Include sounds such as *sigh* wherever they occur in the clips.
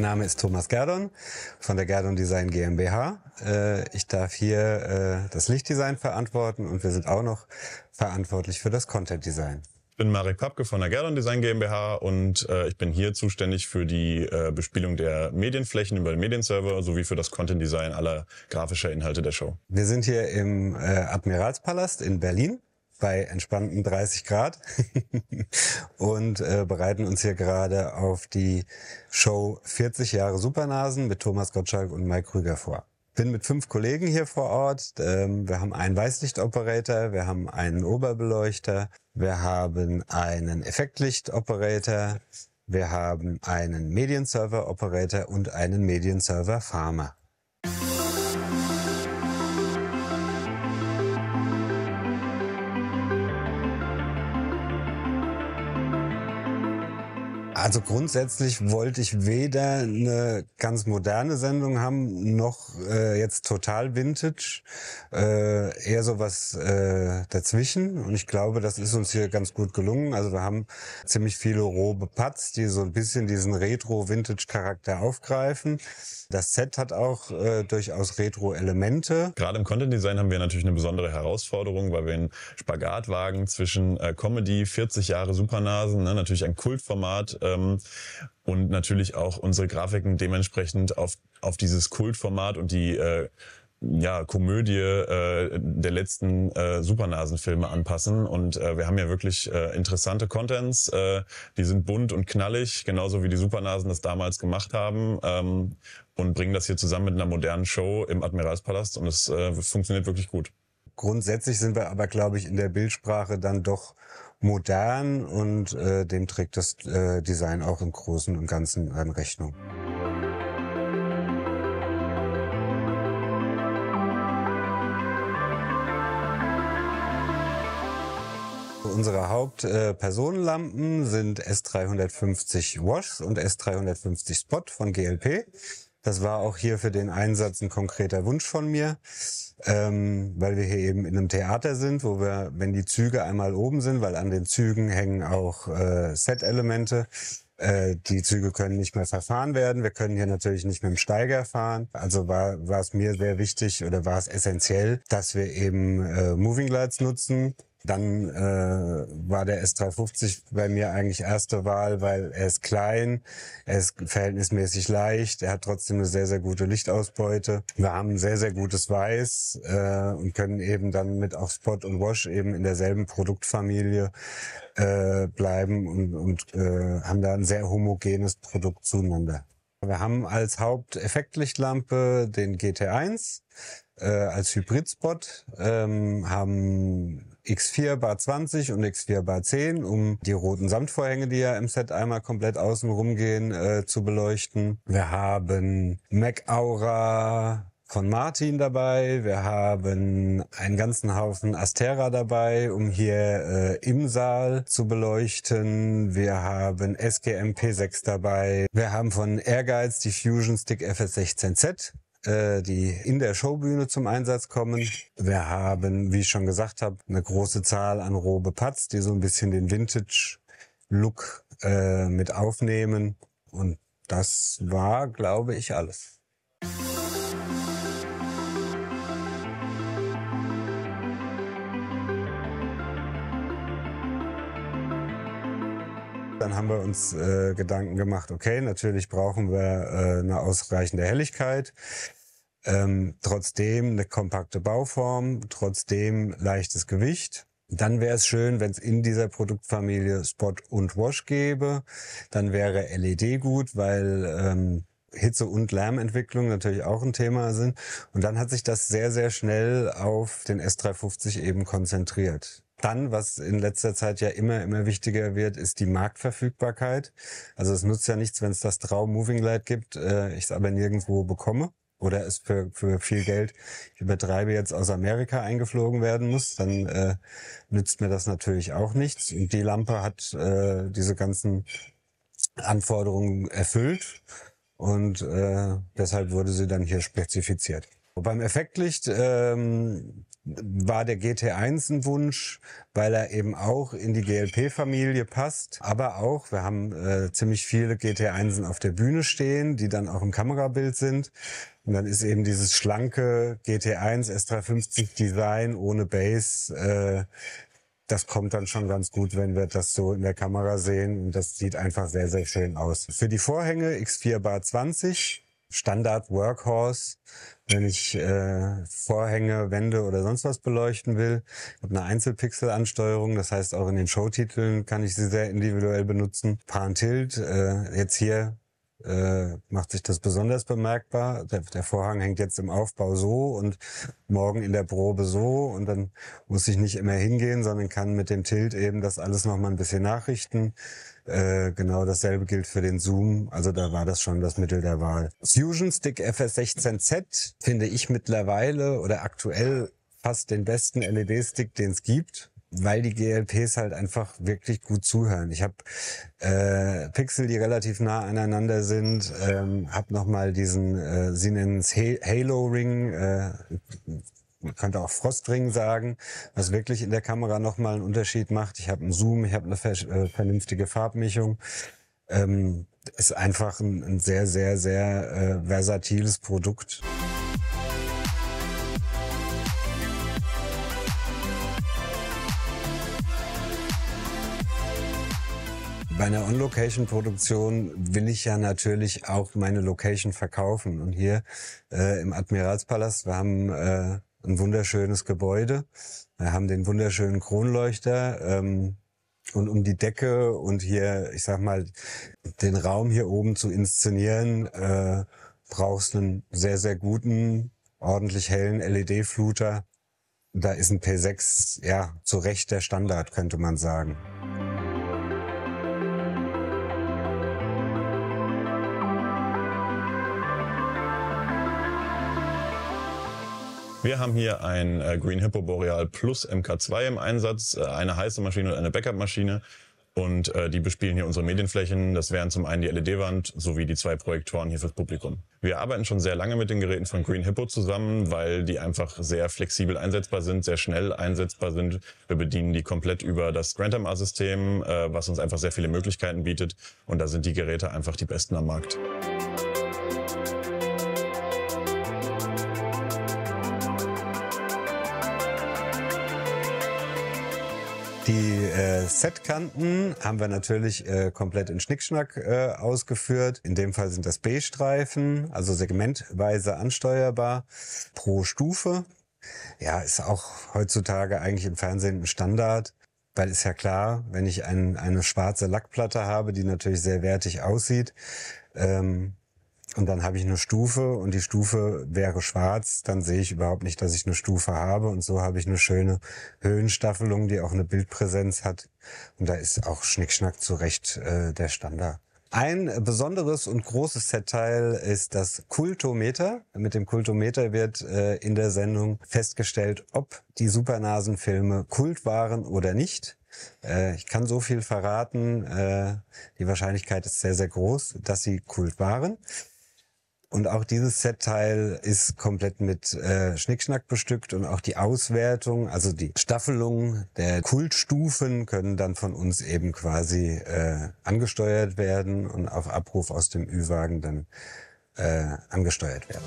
Mein Name ist Thomas Gerdon von der Gerdon Design GmbH. Äh, ich darf hier äh, das Lichtdesign verantworten und wir sind auch noch verantwortlich für das Content Design. Ich bin Marek Papke von der Gerdon Design GmbH und äh, ich bin hier zuständig für die Bespielung der Medienflächen über den Medienserver sowie für das Content Design aller grafischer Inhalte der Show. Wir sind hier im Admiralspalast in Berlin bei entspannten 30 Grad *laughs* und äh, bereiten uns hier gerade auf die Show 40 Jahre Supernasen mit Thomas Gottschalk und Mike Krüger vor. Bin mit fünf Kollegen hier vor Ort. Ähm, wir haben einen Weißlichtoperator, wir haben einen Oberbeleuchter, wir haben einen Effektlichtoperator, wir haben einen Medienserver-Operator und einen Medienserver-Farmer. Also grundsätzlich wollte ich weder eine ganz moderne Sendung haben, noch äh, jetzt total vintage. Äh, eher sowas äh, dazwischen. Und ich glaube, das ist uns hier ganz gut gelungen. Also wir haben ziemlich viele robe Pats, die so ein bisschen diesen Retro-Vintage-Charakter aufgreifen. Das Set hat auch äh, durchaus Retro-Elemente. Gerade im Content-Design haben wir natürlich eine besondere Herausforderung, weil wir einen Spagat wagen zwischen äh, Comedy, 40 Jahre Supernasen, ne, natürlich ein Kultformat, äh, ähm, und natürlich auch unsere Grafiken dementsprechend auf, auf dieses Kultformat und die äh, ja, Komödie äh, der letzten äh, Supernasenfilme anpassen. Und äh, wir haben ja wirklich äh, interessante Contents. Äh, die sind bunt und knallig, genauso wie die Supernasen das damals gemacht haben. Ähm, und bringen das hier zusammen mit einer modernen Show im Admiralspalast. Und es äh, funktioniert wirklich gut. Grundsätzlich sind wir aber, glaube ich, in der Bildsprache dann doch modern und äh, dem trägt das äh, Design auch im Großen und Ganzen an Rechnung. Unsere Hauptpersonenlampen äh, sind S350 Wash und S350 Spot von GLP. Das war auch hier für den Einsatz ein konkreter Wunsch von mir, ähm, weil wir hier eben in einem Theater sind, wo wir, wenn die Züge einmal oben sind, weil an den Zügen hängen auch äh, Set-Elemente, äh, die Züge können nicht mehr verfahren werden. Wir können hier natürlich nicht mit dem Steiger fahren. Also war, war es mir sehr wichtig oder war es essentiell, dass wir eben äh, Moving Lights nutzen. Dann äh, war der S350 bei mir eigentlich erste Wahl, weil er ist klein, er ist verhältnismäßig leicht, er hat trotzdem eine sehr, sehr gute Lichtausbeute. Wir haben ein sehr, sehr gutes Weiß äh, und können eben dann mit auch Spot und Wash eben in derselben Produktfamilie äh, bleiben und, und äh, haben da ein sehr homogenes Produkt zueinander. Wir haben als Haupteffektlichtlampe den GT1 äh, als Hybridspot, ähm, haben X4 Bar 20 und X4 Bar 10, um die roten Samtvorhänge, die ja im Set einmal komplett außen rumgehen, äh, zu beleuchten. Wir haben Mac Aura von Martin dabei. Wir haben einen ganzen Haufen Astera dabei, um hier äh, im Saal zu beleuchten. Wir haben SGM P6 dabei. Wir haben von Airguides die Fusion Stick FS16Z äh, die in der Showbühne zum Einsatz kommen. Wir haben, wie ich schon gesagt habe, eine große Zahl an Robe Patz, die so ein bisschen den Vintage-Look äh, mit aufnehmen. Und das war, glaube ich, alles. Dann haben wir uns äh, Gedanken gemacht, okay, natürlich brauchen wir äh, eine ausreichende Helligkeit. Ähm, trotzdem eine kompakte Bauform, trotzdem leichtes Gewicht. Dann wäre es schön, wenn es in dieser Produktfamilie Spot und Wash gäbe. Dann wäre LED gut, weil ähm, Hitze- und Lärmentwicklung natürlich auch ein Thema sind. Und dann hat sich das sehr, sehr schnell auf den S350 eben konzentriert. Dann, was in letzter Zeit ja immer, immer wichtiger wird, ist die Marktverfügbarkeit. Also es nutzt ja nichts, wenn es das Trau Moving Light gibt, äh, ich es aber nirgendwo bekomme oder es für, für viel Geld, ich übertreibe jetzt aus Amerika eingeflogen werden muss, dann äh, nützt mir das natürlich auch nichts. Und die Lampe hat äh, diese ganzen Anforderungen erfüllt und äh, deshalb wurde sie dann hier spezifiziert. beim Effektlicht ähm, war der GT1 ein Wunsch, weil er eben auch in die GLP-Familie passt. Aber auch, wir haben äh, ziemlich viele GT1en auf der Bühne stehen, die dann auch im Kamerabild sind. Und dann ist eben dieses schlanke GT1 S350 Design ohne Base, äh, das kommt dann schon ganz gut, wenn wir das so in der Kamera sehen. Und das sieht einfach sehr, sehr schön aus. Für die Vorhänge X4 Bar 20 Standard-Workhorse, wenn ich äh, Vorhänge, Wände oder sonst was beleuchten will. Ich habe eine Einzelpixel-Ansteuerung, das heißt auch in den Showtiteln kann ich sie sehr individuell benutzen. pan Tilt, äh, jetzt hier äh, macht sich das besonders bemerkbar. Der, der, Vorhang hängt jetzt im Aufbau so und morgen in der Probe so und dann muss ich nicht immer hingehen, sondern kann mit dem Tilt eben das alles nochmal ein bisschen nachrichten. Äh, genau dasselbe gilt für den Zoom, also da war das schon das Mittel der Wahl. Fusion Stick FS16Z finde ich mittlerweile oder aktuell fast den besten LED-Stick, den es gibt weil die GLPs halt einfach wirklich gut zuhören. Ich habe äh, Pixel, die relativ nah aneinander sind, ähm, habe nochmal diesen, äh, sie nennen es Halo-Ring, äh, man könnte auch Frostring sagen, was wirklich in der Kamera nochmal einen Unterschied macht. Ich habe einen Zoom, ich habe eine ver äh, vernünftige Farbmischung. Ähm, ist einfach ein, ein sehr, sehr, sehr äh, versatiles Produkt. Bei einer On-Location-Produktion will ich ja natürlich auch meine Location verkaufen. Und hier äh, im Admiralspalast, wir haben äh, ein wunderschönes Gebäude, wir haben den wunderschönen Kronleuchter ähm, und um die Decke und hier, ich sag mal, den Raum hier oben zu inszenieren, äh, brauchst einen sehr, sehr guten, ordentlich hellen LED-Fluter. Da ist ein P6 ja zu Recht der Standard, könnte man sagen. Wir haben hier ein äh, Green Hippo Boreal Plus MK2 im Einsatz, äh, eine heiße Maschine und eine Backup-Maschine. Und äh, die bespielen hier unsere Medienflächen. Das wären zum einen die LED-Wand sowie die zwei Projektoren hier fürs Publikum. Wir arbeiten schon sehr lange mit den Geräten von Green Hippo zusammen, weil die einfach sehr flexibel einsetzbar sind, sehr schnell einsetzbar sind. Wir bedienen die komplett über das Grand a system äh, was uns einfach sehr viele Möglichkeiten bietet. Und da sind die Geräte einfach die besten am Markt. Die äh, Setkanten haben wir natürlich äh, komplett in Schnickschnack äh, ausgeführt. In dem Fall sind das B-Streifen, also segmentweise ansteuerbar pro Stufe. Ja, ist auch heutzutage eigentlich im Fernsehen ein Standard. Weil ist ja klar, wenn ich ein, eine schwarze Lackplatte habe, die natürlich sehr wertig aussieht, ähm, und dann habe ich eine Stufe und die Stufe wäre schwarz, dann sehe ich überhaupt nicht, dass ich eine Stufe habe. Und so habe ich eine schöne Höhenstaffelung, die auch eine Bildpräsenz hat. Und da ist auch Schnickschnack zu Recht äh, der Standard. Ein besonderes und großes Setteil ist das Kultometer. Mit dem Kultometer wird äh, in der Sendung festgestellt, ob die Supernasenfilme Kult waren oder nicht. Äh, ich kann so viel verraten, äh, die Wahrscheinlichkeit ist sehr, sehr groß, dass sie Kult waren. Und auch dieses Set-Teil ist komplett mit äh, Schnickschnack bestückt und auch die Auswertung, also die Staffelung der Kultstufen können dann von uns eben quasi äh, angesteuert werden und auf Abruf aus dem Ü-Wagen dann äh, angesteuert werden.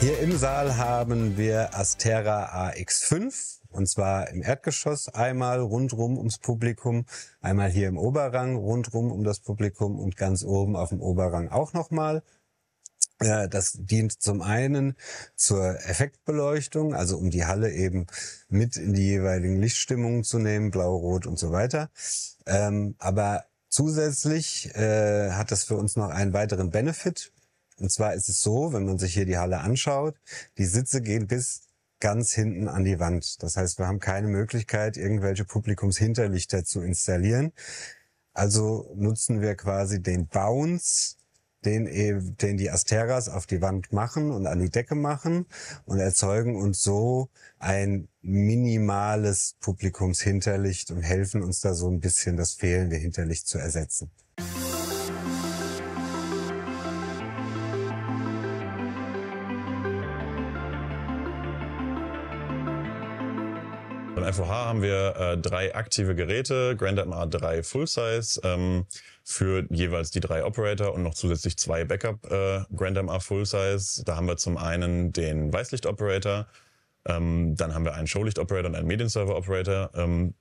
Hier im Saal haben wir Astera AX5 und zwar im Erdgeschoss einmal rundrum ums Publikum, einmal hier im Oberrang rundrum um das Publikum und ganz oben auf dem Oberrang auch nochmal. Das dient zum einen zur Effektbeleuchtung, also um die Halle eben mit in die jeweiligen Lichtstimmungen zu nehmen, blau, rot und so weiter. Ähm, aber zusätzlich äh, hat das für uns noch einen weiteren Benefit. Und zwar ist es so, wenn man sich hier die Halle anschaut, die Sitze gehen bis ganz hinten an die Wand. Das heißt, wir haben keine Möglichkeit, irgendwelche Publikumshinterlichter zu installieren. Also nutzen wir quasi den Bounce, den, eben, den die Asteras auf die Wand machen und an die Decke machen und erzeugen uns so ein minimales Publikumshinterlicht und helfen uns da so ein bisschen das fehlende Hinterlicht zu ersetzen. Beim FOH haben wir äh, drei aktive Geräte, Grand MA 3 Full Size ähm, für jeweils die drei Operator und noch zusätzlich zwei Backup äh, Grand MA Full Size. Da haben wir zum einen den Weißlicht Operator, ähm, dann haben wir einen Showlicht Operator und einen Medienserver Operator. Ähm,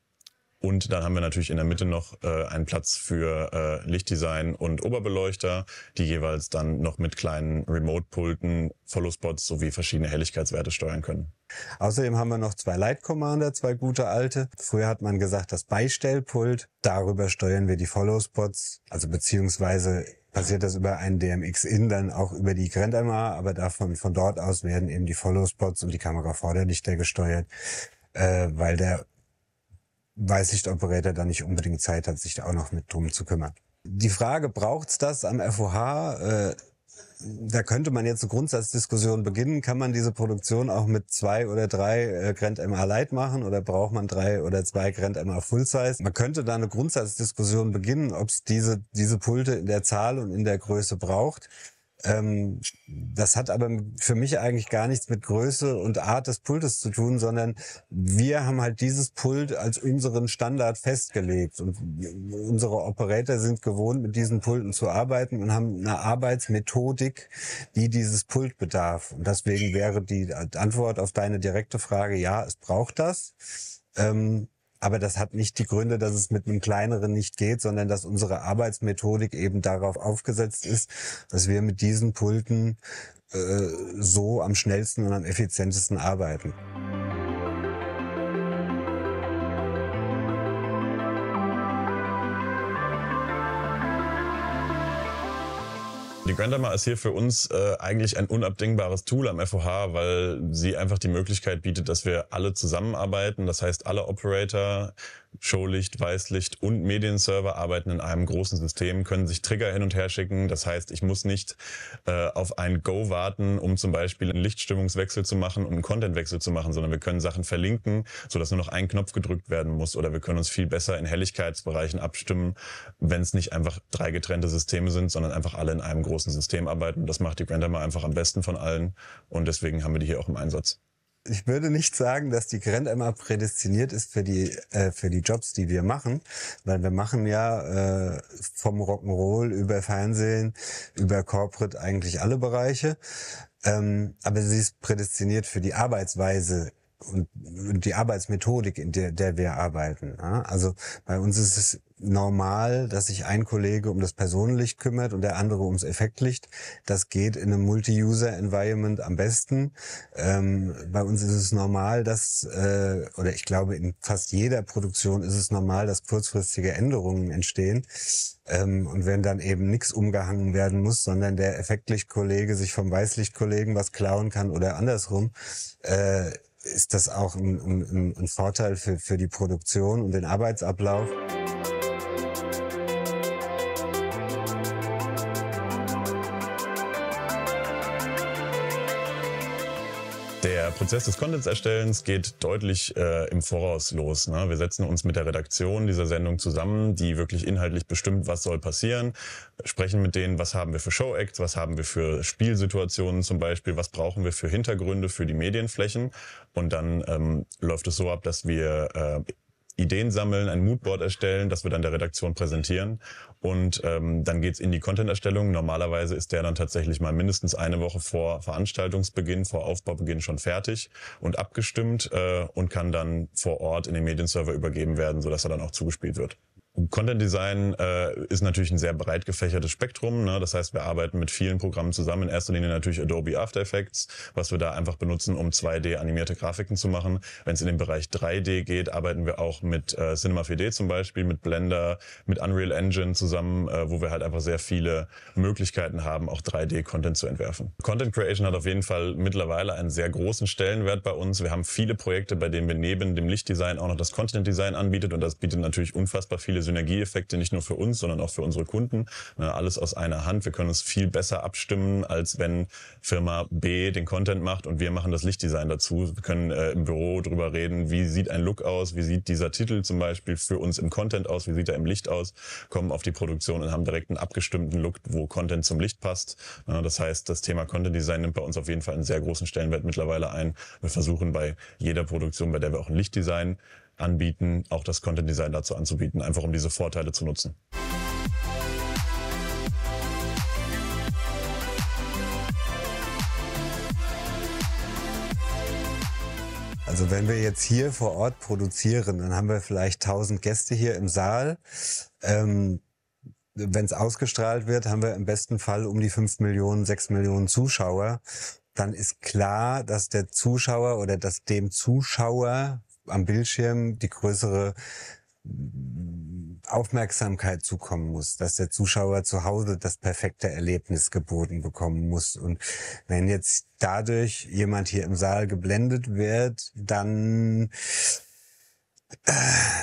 und dann haben wir natürlich in der Mitte noch äh, einen Platz für äh, Lichtdesign und Oberbeleuchter, die jeweils dann noch mit kleinen Remote-Pulten, Follow-Spots sowie verschiedene Helligkeitswerte steuern können. Außerdem haben wir noch zwei Light Commander, zwei gute alte. Früher hat man gesagt, das Beistellpult, darüber steuern wir die Follow-Spots, also beziehungsweise passiert das über einen DMX-In dann auch über die Grendama, aber davon von dort aus werden eben die Follow-Spots und die Kamera Vorderlichter gesteuert, äh, weil der Weißlichtoperator da nicht unbedingt Zeit hat, sich da auch noch mit drum zu kümmern. Die Frage, braucht es das am FOH? Äh, da könnte man jetzt eine Grundsatzdiskussion beginnen. Kann man diese Produktion auch mit zwei oder drei äh, Grand MA Light machen oder braucht man drei oder zwei Grand MA Full Size? Man könnte da eine Grundsatzdiskussion beginnen, ob es diese, diese Pulte in der Zahl und in der Größe braucht. Ähm, das hat aber für mich eigentlich gar nichts mit Größe und Art des Pultes zu tun, sondern wir haben halt dieses Pult als unseren Standard festgelegt und unsere Operator sind gewohnt, mit diesen Pulten zu arbeiten und haben eine Arbeitsmethodik, die dieses Pult bedarf. Und deswegen wäre die Antwort auf deine direkte Frage, ja, es braucht das. Ähm, aber das hat nicht die Gründe, dass es mit einem kleineren nicht geht, sondern dass unsere Arbeitsmethodik eben darauf aufgesetzt ist, dass wir mit diesen Pulten äh, so am schnellsten und am effizientesten arbeiten. Randomer ist hier für uns äh, eigentlich ein unabdingbares Tool am FOH, weil sie einfach die Möglichkeit bietet, dass wir alle zusammenarbeiten. Das heißt, alle Operator, Showlicht, Weißlicht und Medienserver arbeiten in einem großen System, können sich Trigger hin und her schicken. Das heißt, ich muss nicht äh, auf ein Go warten, um zum Beispiel einen Lichtstimmungswechsel zu machen und einen Contentwechsel zu machen, sondern wir können Sachen verlinken, sodass nur noch ein Knopf gedrückt werden muss. Oder wir können uns viel besser in Helligkeitsbereichen abstimmen, wenn es nicht einfach drei getrennte Systeme sind, sondern einfach alle in einem großen komplexen System arbeiten. Das macht die Granddammer einfach am besten von allen und deswegen haben wir die hier auch im Einsatz. Ich würde nicht sagen, dass die Grandemma prädestiniert ist für die äh, für die Jobs, die wir machen, weil wir machen ja äh, vom Rock'n'Roll über Fernsehen, über Corporate eigentlich alle Bereiche. Ähm, aber sie ist prädestiniert für die Arbeitsweise und, die Arbeitsmethodik, in der, der wir arbeiten. Also bei uns ist es normal, dass sich ein Kollege um das Personenlicht kümmert und der andere ums Effektlicht. Das geht in einem Multi-User-Environment am besten. Ähm, bei uns ist es normal, dass, äh, oder ich glaube, in fast jeder Produktion ist es normal, dass kurzfristige Änderungen entstehen. Ähm, und wenn dann eben nichts umgehangen werden muss, sondern der Effektlichtkollege sich vom Weißlichtkollegen was klauen kann oder andersrum, äh, ist das auch ein, ein, ein Vorteil für, für die Produktion und den Arbeitsablauf. Der Prozess des Contents-Erstellens geht deutlich äh, im Voraus los. Ne? Wir setzen uns mit der Redaktion dieser Sendung zusammen, die wirklich inhaltlich bestimmt, was soll passieren, sprechen mit denen, was haben wir für Show-Acts, was haben wir für Spielsituationen zum Beispiel, was brauchen wir für Hintergründe für die Medienflächen. Und dann ähm, läuft es so ab, dass wir äh, Ideen sammeln, ein Moodboard erstellen, das wir dann der Redaktion präsentieren. Und ähm, dann geht's in die Content-Erstellung. Normalerweise ist der dann tatsächlich mal mindestens eine Woche vor Veranstaltungsbeginn, vor Aufbaubeginn schon fertig und abgestimmt äh, und kann dann vor Ort in den Medienserver übergeben werden, sodass er dann auch zugespielt wird. Content Design äh, ist natürlich ein sehr breit gefächertes Spektrum. Ne? Das heißt, wir arbeiten mit vielen Programmen zusammen. In erster Linie natürlich Adobe After Effects, was wir da einfach benutzen, um 2D animierte Grafiken zu machen. Wenn es in den Bereich 3D geht, arbeiten wir auch mit äh, Cinema 4D zum Beispiel, mit Blender, mit Unreal Engine zusammen, äh, wo wir halt einfach sehr viele Möglichkeiten haben, auch 3D-Content zu entwerfen. Content Creation hat auf jeden Fall mittlerweile einen sehr großen Stellenwert bei uns. Wir haben viele Projekte, bei denen wir neben dem Lichtdesign auch noch das Content Design anbietet und das bietet natürlich unfassbar viele Synergieeffekte nicht nur für uns, sondern auch für unsere Kunden. Ne, alles aus einer Hand. Wir können uns viel besser abstimmen, als wenn Firma B den Content macht und wir machen das Lichtdesign dazu. Wir können äh, im Büro drüber reden, wie sieht ein Look aus, wie sieht dieser Titel zum Beispiel für uns im Content aus, wie sieht er im Licht aus, kommen auf die Produktion und haben direkt einen abgestimmten Look, wo Content zum Licht passt. Ne, das heißt, das Thema Content Design nimmt bei uns auf jeden Fall einen sehr großen Stellenwert mittlerweile ein. Wir versuchen bei jeder Produktion, bei der wir auch ein Lichtdesign anbieten, auch das Content Design dazu anzubieten, einfach um diese Vorteile zu nutzen. Also wenn wir jetzt hier vor Ort produzieren, dann haben wir vielleicht 1000 Gäste hier im Saal. Ähm, wenn es ausgestrahlt wird, haben wir im besten Fall um die 5 Millionen, 6 Millionen Zuschauer. Dann ist klar, dass der Zuschauer oder dass dem Zuschauer am Bildschirm die größere mm, Aufmerksamkeit zukommen muss, dass der Zuschauer zu Hause das perfekte Erlebnis geboten bekommen muss. Und wenn jetzt dadurch jemand hier im Saal geblendet wird, dann, äh,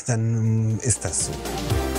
dann ist das so.